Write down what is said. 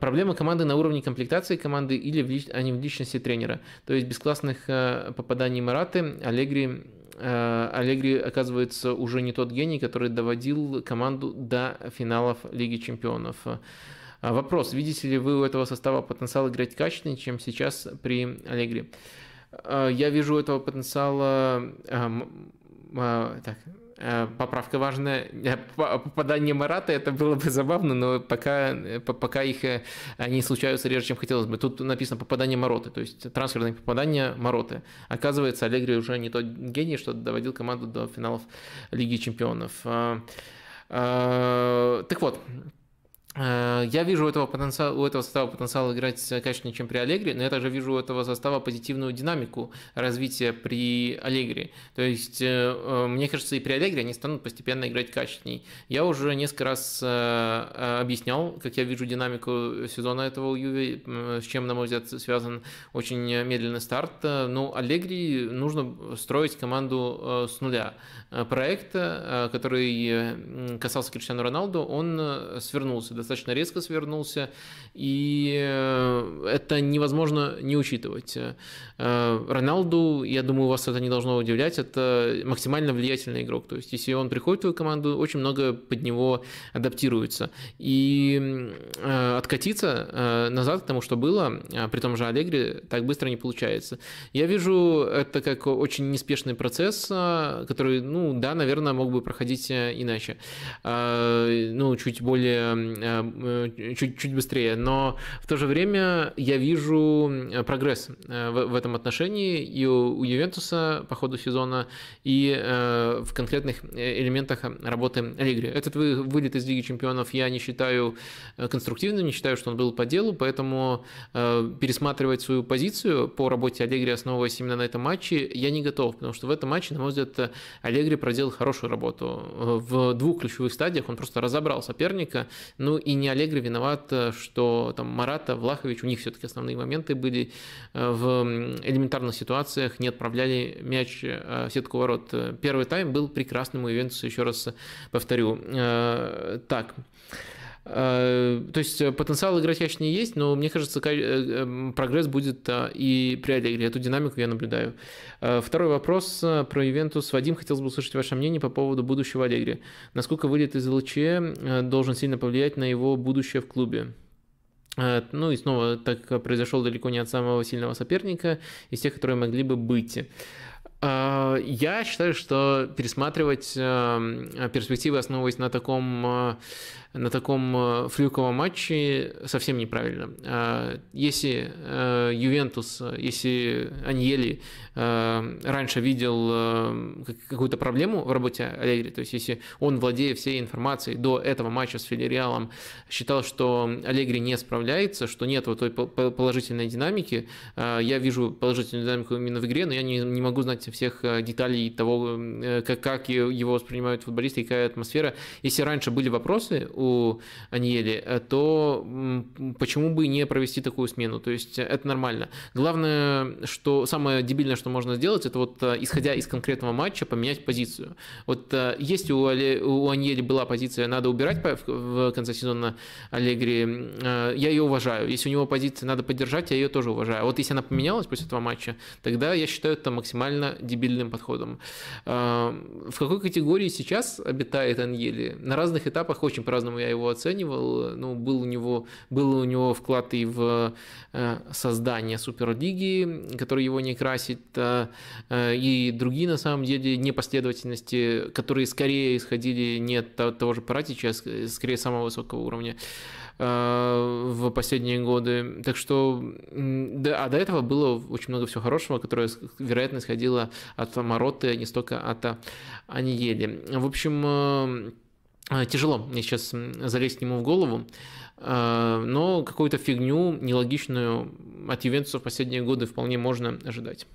Проблема команды на уровне комплектации команды или в лич... а не в личности тренера. То есть без классных э, попаданий Мараты Аллегри э, Аллегри оказывается уже не тот гений, который доводил команду до финалов Лиги Чемпионов. А вопрос, видите ли вы у этого состава потенциал играть качественнее, чем сейчас при Аллегри? Э, я вижу у этого потенциала а, так, э, поправка важная. Э, попадание Марата это было бы забавно, но пока, э, пока их они случаются реже, чем хотелось бы. Тут написано попадание Мароты, то есть трансферное попадание Мароты. Оказывается, Аллегри уже не тот гений, что доводил команду до финалов Лиги Чемпионов. А, а, так вот, Э, я вижу у этого, потенциала, у этого состава потенциал играть качественнее, чем при Аллегри, но я также вижу у этого состава позитивную динамику развития при Аллегри. То есть, э, э, мне кажется, и при Аллегри они станут постепенно играть качественней. Я уже несколько раз объяснял, как я вижу динамику сезона этого у Юви, с чем, на мой взгляд, связан очень медленный старт. Но ну, Аллегри нужно строить команду с нуля. Проект, который касался Криштиану Роналду, он свернулся достаточно резко свернулся, и э, это невозможно не учитывать. Э, Роналду, я думаю, вас это не должно удивлять, это максимально влиятельный игрок. То есть, если он приходит в твою команду, очень много под него адаптируется. И э, откатиться назад к тому, что было, а при том же Аллегри, так быстро не получается. Я вижу это как очень неспешный процесс, который, ну да, наверное, мог бы проходить иначе. Ну, чуть более Э, чуть, чуть быстрее, но в то же время я вижу прогресс э, в, в этом отношении и у, у Ювентуса по ходу сезона, и э, в конкретных э, элементах работы Алигри. Этот вылет из Лиги Чемпионов я не считаю конструктивным, не считаю, что он был по делу, поэтому э, пересматривать свою позицию по работе Алигри, основываясь именно на этом матче, я не готов, потому что в этом матче, на мой взгляд, Алегри проделал хорошую работу. В двух ключевых стадиях он просто разобрал соперника, ну и не Аллегри виноват, э, что там Марата, Влахович, у них все-таки основные моменты были э, в элементарных ситуациях, не отправляли мяч э, в сетку ворот. Первый тайм был прекрасным у Ювентуса, еще раз повторю. Так, Э, то есть э, потенциал играть качественнее есть, но мне кажется, э, эм, прогресс будет и при Аллегри. Эту динамику я наблюдаю. Второй вопрос про Ювентус. Вадим, хотел бы услышать ваше мнение по поводу будущего Аллегри. Насколько вылет из ЛЧ должен сильно повлиять на его будущее в клубе? Ну и снова, так произошел далеко не от самого сильного соперника, из тех, которые могли бы быть. А, я считаю, что пересматривать эм, перспективы, основываясь на таком, э, на таком э, флюковом матче, совсем неправильно. А, если э, Ювентус, если Аньели раньше видел эм, какую-то проблему в работе Аллегри, то есть если он, владея всей информацией до этого матча с Филиалом, считал, что Аллегри не справляется, что нет вот той положительной динамики, я вижу положительную динамику именно в игре, но я не, не могу знать всех э, деталей того, э, как, как его воспринимают футболисты какая атмосфера. Если раньше были вопросы у Аньели, э, то почему бы не провести такую смену? То есть это нормально. Главное, что самое дебильное, что можно сделать, это вот исходя из конкретного матча поменять позицию. Вот есть у, Али, у Аньели была позиция, надо убирать в конце сезона Аллегри, я ее уважаю. Если у него позиция, надо поддержать, я ее тоже уважаю. А вот если она поменялась после этого матча, тогда я считаю это максимально дебильным подходом. Эм, в какой категории сейчас обитает Ангели? На разных этапах очень по-разному я его оценивал. Ну, был у него, был у него вклад и в э, создание Суперлиги, который его не красит, э, э, и другие, на самом деле, непоследовательности, которые скорее исходили не от того же Паратича, а скорее самого высокого уровня. Э, в последние годы. Так что, да, а до этого было очень много всего хорошего, которое, вероятно, исходило от Мороты, а не столько от а, Аниели. В общем, э, э, тяжело мне сейчас залезть к нему в голову, но какую-то фигню нелогичную от Ювентуса в последние годы вполне можно ожидать.